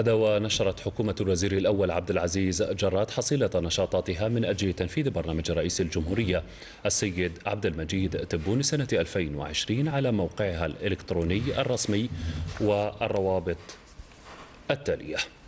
غدا ونشرت حكومة الوزير الأول عبد العزيز جرات حصيلة نشاطاتها من أجل تنفيذ برنامج رئيس الجمهورية السيد عبد المجيد تبون سنة 2020 على موقعها الإلكتروني الرسمي والروابط التالية